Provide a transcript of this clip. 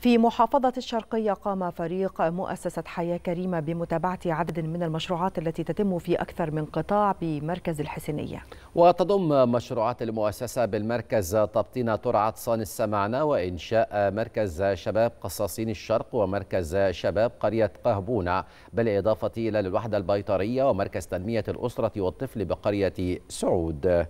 في محافظة الشرقية قام فريق مؤسسة حياة كريمة بمتابعة عدد من المشروعات التي تتم في أكثر من قطاع بمركز الحسينية وتضم مشروعات المؤسسة بالمركز تبطين ترعة صان السمعنة وإنشاء مركز شباب قصاصين الشرق ومركز شباب قرية قهبونة بالإضافة إلى الوحدة البيطرية ومركز تنمية الأسرة والطفل بقرية سعود